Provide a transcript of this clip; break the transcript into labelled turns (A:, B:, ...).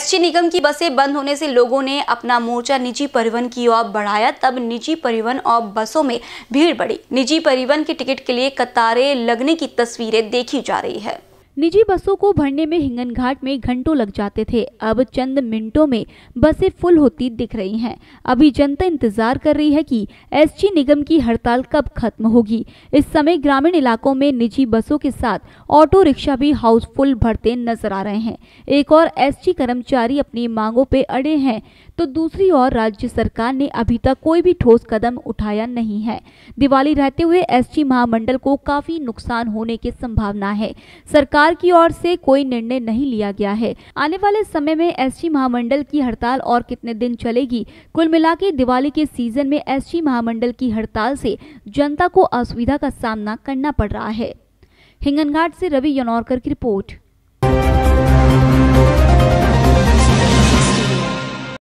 A: ST निगम की बसें बंद होने से लोगों ने अपना मोर्चा निजी परिवहन की ओर बढ़ाया तब निजी परिवहन और बसों में भीड़ बढ़ी निजी परिवहन के टिकट के लिए कतारें लगने की तस्वीरें देखी जा रही है निजी बसों को भरने में हिंगन घाट में घंटों लग जाते थे अब चंद मिनटों में बसें फुल होती दिख रही हैं अभी जनता इंतजार कर रही है कि एसटी निगम की हड़ताल कब खत्म होगी इस समय ग्रामीण इलाकों में निजी बसों के साथ ऑटो रिक्शा भी हाउसफुल भरते नजर आ रहे हैं एक और एस कर्मचारी अपनी मांगों पर अड़े हैं तो दूसरी ओर राज्य सरकार ने अभी तक कोई भी ठोस कदम उठाया नहीं है दिवाली रहते हुए एसटी महामंडल को काफी नुकसान होने की संभावना है सरकार सरकार की ओर से कोई निर्णय नहीं लिया गया है आने वाले समय में एसटी महामंडल की हड़ताल और कितने दिन चलेगी कुल मिला दिवाली के सीजन में एसटी महामंडल की हड़ताल से जनता को असुविधा का सामना करना पड़ रहा है हिंगनघाट से रवि यनौरकर की रिपोर्ट